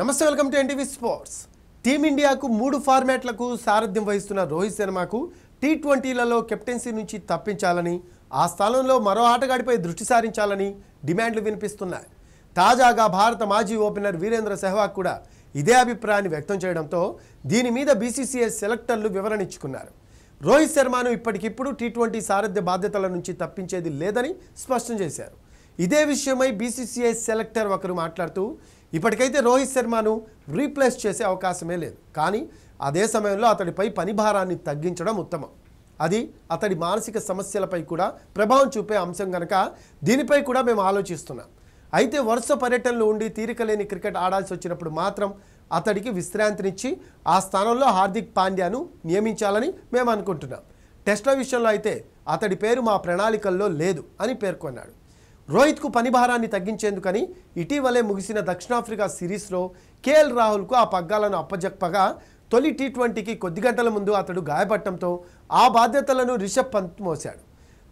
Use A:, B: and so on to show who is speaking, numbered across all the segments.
A: నమస్తే welcome to NTV sports టీమిండియాకు మూడు ఫార్మాట్లకు సారథ్యం వహిస్తున్న రోహిత్ శర్మకు టీ ట్వంటీలలో కెప్టెన్సీ నుంచి తప్పించాలని ఆ స్థలంలో మరో ఆటగాడిపై దృష్టి సారించాలని డిమాండ్లు వినిపిస్తున్నాయి తాజాగా భారత మాజీ ఓపెనర్ వీరేంద్ర సెహ్వాగ్ కూడా ఇదే అభిప్రాయాన్ని వ్యక్తం చేయడంతో దీని మీద బీసీసీఐ సెలెక్టర్లు వివరణ ఇచ్చుకున్నారు రోహిత్ శర్మను ఇప్పటికిప్పుడు టీ ట్వంటీ సారథ్య బాధ్యతల నుంచి తప్పించేది లేదని స్పష్టం చేశారు ఇదే విషయమై బీసీసీఐ సెలెక్టర్ ఒకరు మాట్లాడుతూ ఇప్పటికైతే రోహిత్ శర్మను రీప్లేస్ చేసే అవకాశమే లేదు కానీ అదే సమయంలో అతడిపై పనిభారాన్ని తగ్గించడం ఉత్తమం అది అతడి మానసిక సమస్యలపై కూడా ప్రభావం చూపే అంశం కనుక దీనిపై కూడా మేము ఆలోచిస్తున్నాం అయితే వరుస పర్యటనలు ఉండి తీరికలేని క్రికెట్ ఆడాల్సి వచ్చినప్పుడు మాత్రం అతడికి విశ్రాంతినిచ్చి ఆ స్థానంలో హార్దిక్ పాండ్యాను నియమించాలని మేము అనుకుంటున్నాం టెస్ట్ల విషయంలో అయితే అతడి పేరు మా ప్రణాళికల్లో లేదు అని పేర్కొన్నాడు రోహిత్కు పని భారాన్ని తగ్గించేందుకని ఇటీవలే ముగిసిన దక్షిణాఫ్రికా సిరీస్లో కేఎల్ రాహుల్కు ఆ పగ్గాలను అప్పజెప్పగా తొలి టీ ట్వంటీకి కొద్ది గంటల ముందు అతడు గాయపడటంతో ఆ బాధ్యతలను రిషబ్ పంత్ మోశాడు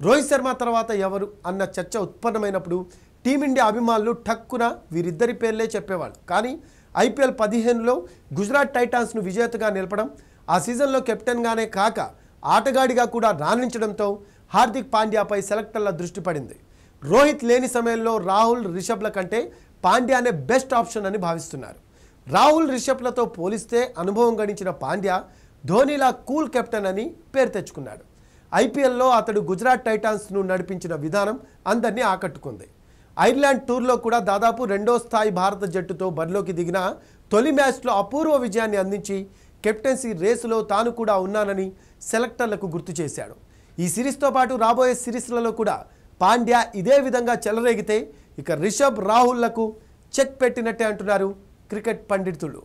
A: రోహిత్ శర్మ తర్వాత ఎవరు అన్న చర్చ ఉత్పన్నమైనప్పుడు టీమిండియా అభిమానులు ఠక్కున వీరిద్దరి పేర్లే చెప్పేవాళ్ళు కానీ ఐపీఎల్ పదిహేనులో గుజరాత్ టైటాన్స్ను విజేతగా నిలపడం ఆ సీజన్లో కెప్టెన్గానే కాక ఆటగాడిగా కూడా రాణించడంతో హార్దిక్ పాండ్యాపై సెలెక్టర్ల దృష్టి పడింది రోహిత్ లేని సమయంలో రాహుల్ రిషబ్ల కంటే పాండ్యానే బెస్ట్ ఆప్షన్ అని భావిస్తున్నారు రాహుల్ రిషబ్లతో పోలిస్తే అనుభవం గడించిన పాండ్యా ధోనీలా కూల్ కెప్టెన్ అని పేరు తెచ్చుకున్నాడు ఐపీఎల్లో అతడు గుజరాత్ టైటాన్స్ను నడిపించిన విధానం అందరినీ ఆకట్టుకుంది ఐర్లాండ్ టూర్లో కూడా దాదాపు రెండో స్థాయి భారత జట్టుతో బరిలోకి దిగిన తొలి మ్యాచ్లో అపూర్వ విజయాన్ని అందించి కెప్టెన్సీ రేసులో తాను కూడా ఉన్నానని సెలెక్టర్లకు గుర్తు చేశాడు ఈ సిరీస్తో పాటు రాబోయే సిరీస్లలో కూడా పాండ్య ఇదే విధంగా చెలరేగితే ఇక రిషబ్ రాహుల్లకు చెక్ పెట్టినట్టే అంటున్నారు క్రికెట్ పండితులు